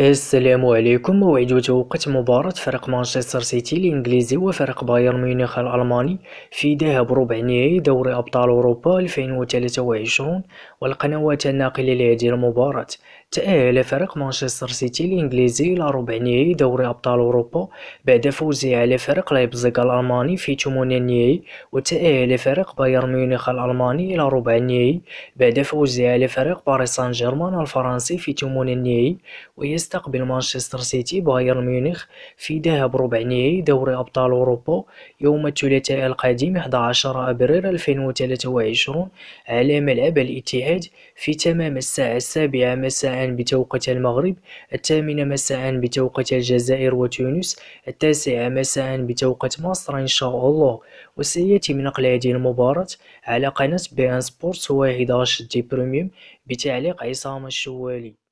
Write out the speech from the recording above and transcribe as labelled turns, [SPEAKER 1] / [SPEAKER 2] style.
[SPEAKER 1] السلام عليكم موعد وتوقيت مباراة فريق مانشستر سيتي الإنجليزي وفريق بايرن ميونخ الألماني في ذهاب ربع نهائي دوري أبطال أوروبا 2023 والقنوات الناقلة لهذه المباراة تأهل فريق مانشستر سيتي الإنجليزي إلى ربع نهائي دوري أبطال أوروبا بعد فوزه على فريق لايبزيغ الألماني في ثمانية نهائي وتأهل فريق بايرن ميونخ الألماني إلى ربع نهائي بعد فوزه على فريق باريس سان جيرمان الفرنسي في ثمانية نهائي يستقبل مانشستر سيتي بايرن ميونخ في ذهاب ربع نهائي دوري أبطال أوروبا يوم الثلاثاء القادم 11 أبريل 2023 على ملعب الاتحاد في تمام الساعة السابعة مساء بتوقيت المغرب الثامنة مساء بتوقيت الجزائر وتونس التاسعة مساء بتوقيت مصر إن شاء الله وسيتم نقل هذه المباراة على قناة بي ان سبورتس و11 دي بريميوم بتعليق عصام الشوالي